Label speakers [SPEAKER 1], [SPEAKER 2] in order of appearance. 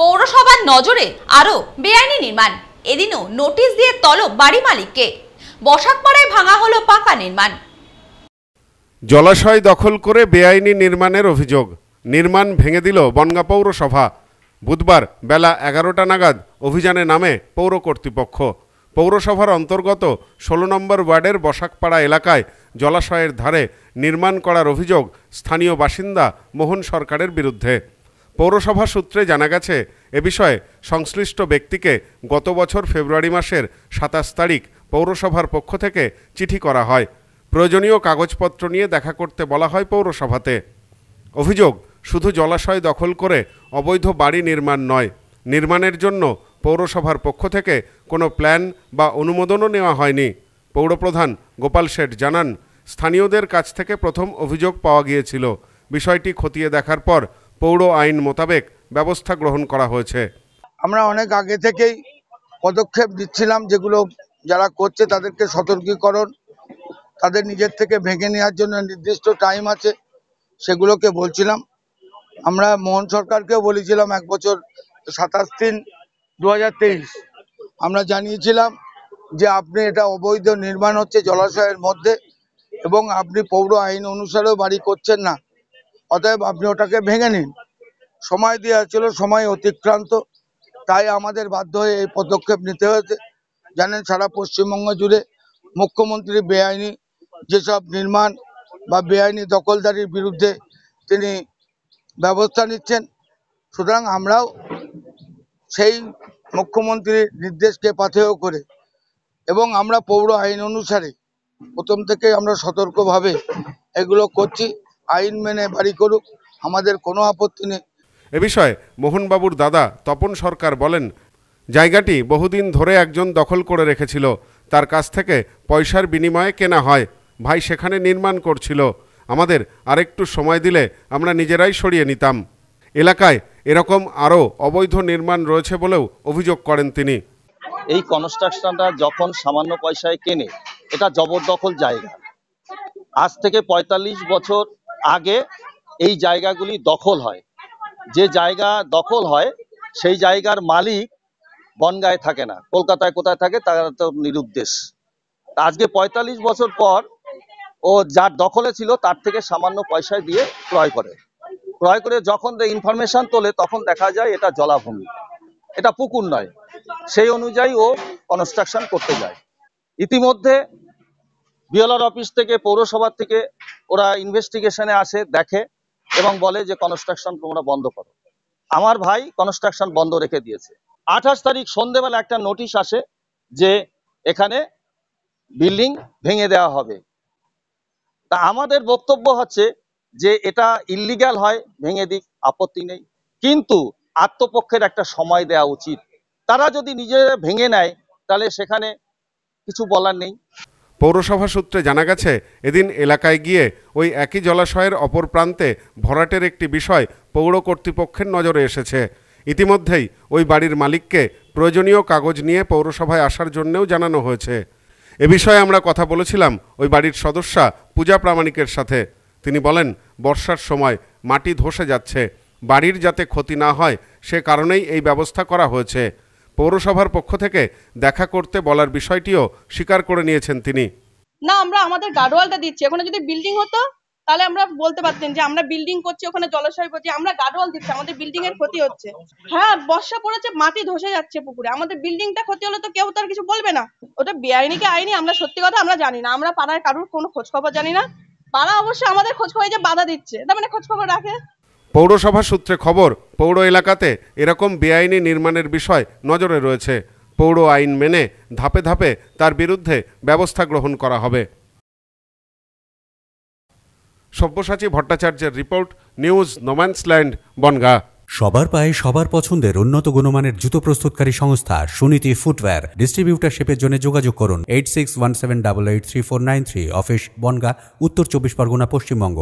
[SPEAKER 1] পৌরসভার নজরে আরও বেআইনি নির্মাণ এদিনও নোটিশ দিয়ে তলব বাড়ি মালিককে বসাকপাড়ায় ভাঙা হলো পাকা নির্মাণ
[SPEAKER 2] জলাশয় দখল করে বেআইনি নির্মাণের অভিযোগ নির্মাণ ভেঙে দিল বনগা পৌরসভা বুধবার বেলা এগারোটা নাগাদ অভিযানে নামে পৌর কর্তৃপক্ষ পৌরসভার অন্তর্গত ষোলো নম্বর ওয়ার্ডের বসাকপাড়া এলাকায় জলাশয়ের ধারে নির্মাণ করার অভিযোগ স্থানীয় বাসিন্দা মোহন সরকারের বিরুদ্ধে পৌরসভা সূত্রে জানা গেছে এ বিষয়ে সংশ্লিষ্ট ব্যক্তিকে গত বছর ফেব্রুয়ারি মাসের সাতাশ তারিখ পৌরসভার পক্ষ থেকে চিঠি করা হয় প্রয়োজনীয় কাগজপত্র নিয়ে দেখা করতে বলা হয় পৌরসভাতে অভিযোগ শুধু জলাশয় দখল করে অবৈধ বাড়ি নির্মাণ নয় নির্মাণের জন্য পৌরসভার পক্ষ থেকে কোনো প্ল্যান বা অনুমোদনও নেওয়া হয়নি পৌরপ্রধান গোপাল শেঠ জানান স্থানীয়দের কাছ থেকে প্রথম অভিযোগ পাওয়া গিয়েছিল বিষয়টি খতিয়ে দেখার পর পৌর আইন মোতাবেক ব্যবস্থা গ্রহণ করা হয়েছে
[SPEAKER 3] আমরা অনেক আগে থেকেই পদক্ষেপ দিচ্ছিলাম যেগুলো যারা করছে তাদেরকে সতর্কীকরণ তাদের নিজের থেকে ভেঙে নেওয়ার জন্য নির্দিষ্ট টাইম আছে সেগুলোকে বলছিলাম আমরা মোহন সরকারকেও বলেছিলাম এক বছর সাতাশ তিন দু আমরা জানিয়েছিলাম যে আপনি এটা অবৈধ নির্মাণ হচ্ছে জলাশয়ের মধ্যে এবং আপনি পৌর আইন অনুসারেও বাড়ি করছেন না অতএব আপনি ওটাকে ভেঙে নিন সময় দেওয়া ছিল সময় অতিক্রান্ত তাই আমাদের বাধ্য হয়ে এই পদক্ষেপ নিতে হয়েছে জানেন সারা পশ্চিমবঙ্গ জুড়ে মুখ্যমন্ত্রী বেআইনি যেসব নির্মাণ বা বেআইনি দখলদারির বিরুদ্ধে তিনি ব্যবস্থা নিচ্ছেন সুতরাং আমরাও সেই মুখ্যমন্ত্রীর নির্দেশকে পাথেয় করে এবং আমরা পৌর আইন অনুসারে প্রথম থেকে আমরা সতর্কভাবে এগুলো
[SPEAKER 2] করছি আইন মেনে বাড়ি করুক আমাদের কোনো আপত্তি নেই এ বিষয়ে মোহনবাবুর দাদা তপন সরকার বলেন জায়গাটি বহুদিন ধরে একজন দখল করে রেখেছিল তার কাছ থেকে পয়সার বিনিময়ে কেনা হয় ভাই সেখানে নির্মাণ করছিল আমাদের আরেকটু সময় দিলে আমরা নিজেরাই সরিয়ে নিতাম এলাকায় এরকম আরও অবৈধ নির্মাণ রয়েছে বলেও অভিযোগ করেন তিনি
[SPEAKER 1] এই কনস্ট্রাকশনটা যখন সামান্য পয়সায় কেনে এটা জবরদখল জায়গা আজ থেকে ৪৫ বছর আগে এই জায়গাগুলি দখল হয় যে জায়গা দখল হয় সেই জায়গার মালিক বনগায় থাকে না কলকাতায় কোথায় থাকে তারা তো নিরুদ্দেশ আজকে ৪৫ বছর পর ও যার দখলে ছিল তার থেকে সামান্য পয়সায় দিয়ে ক্রয় করে ক্রয় করে যখন ইনফরমেশন তোলে তখন দেখা যায় এটা জলাভূমি এটা পুকুর নয় সেই অনুযায়ী ও কনস্ট্রাকশন করতে যায় ইতিমধ্যে বিএলআর অফিস থেকে পৌরসভা থেকে ওরা ইনভেস্টিগেশনে আসে দেখে এবং বলে যে কনস্ট্রাকশন তোমরা বন্ধ করো আমার ভাই কনস্ট্রাকশন বন্ধ রেখে দিয়েছে আঠাশ তারিখ সন্ধেবেলা একটা নোটিশ আসে যে এখানে বিল্ডিং ভেঙে দেওয়া হবে তা আমাদের বক্তব্য হচ্ছে যে এটা ইল্লিগাল হয় ভেঙে দিক আপত্তি নেই কিন্তু আত্মপক্ষের একটা সময় দেওয়া উচিত তারা যদি নিজেরা ভেঙে নেয় তাহলে সেখানে কিছু বলার নেই
[SPEAKER 2] পৌরসভা সূত্রে জানা গেছে এদিন এলাকায় গিয়ে ওই একই জলাশয়ের অপর প্রান্তে ভরাটের একটি বিষয় পৌর কর্তৃপক্ষের নজরে এসেছে ইতিমধ্যেই ওই বাড়ির মালিককে প্রয়োজনীয় কাগজ নিয়ে পৌরসভায় আসার জন্যেও জানানো হয়েছে এ বিষয়ে আমরা কথা বলেছিলাম ওই বাড়ির সদস্যা পূজা প্রামাণিকের সাথে তিনি বলেন বর্ষার সময় মাটি ধসে যাচ্ছে বাড়ির যাতে ক্ষতি না হয় সে কারণেই এই ব্যবস্থা করা হয়েছে পৌরসভার পক্ষ থেকে দেখা করতে বলার বিষয়টিও স্বীকার করে নিয়েছেন তিনি
[SPEAKER 1] না আমরা আমাদের গার্ডওয়ালটা দিচ্ছি এখানে যদি বিল্ডিং হতো তাহলে আমরা বলতে পারতেন যে আমরা বিল্ডিং করছি ওখানে জলাশয় করছি আমরা গার্ডওয়াল দিচ্ছি আমাদের বিল্ডিং এর ক্ষতি হচ্ছে হ্যাঁ বর্ষা পড়েছে মাটি ধসে যাচ্ছে পুকুরে আমাদের বিল্ডিংটা ক্ষতি হলে তো কেউ তার কিছু বলবে না ওটা বেআইনি কি আইনি আমরা সত্যি কথা আমরা জানি না আমরা পাড়ার কারোর কোনো খোঁজ খবর জানি না পাড়া অবশ্য আমাদের খোঁজ খবর যে বাধা দিচ্ছে তার মানে খোঁজ খবর রাখে
[SPEAKER 2] পৌরসভা সূত্রে খবর পৌর এলাকাতে এরকম বেআইনি নির্মাণের বিষয় নজরে রয়েছে পৌর আইন মেনে ধাপে ধাপে তার বিরুদ্ধে ব্যবস্থা গ্রহণ করা হবে সব্যসাচী ভট্টাচার্যের রিপোর্ট নিউজ নোম্যান্সল্যান্ড বনগা
[SPEAKER 1] সবার পায়ে সবার পছন্দের উন্নত গুণমানের জুতো প্রস্তুতকারী সংস্থা সুনীতি ফুটওয়্যার ডিস্ট্রিবিউটারশিপের জন্য যোগাযোগ করুন eight six one seven double eight three four nine three office Bongaon Uttar Chobbish Pargana Paschimbanga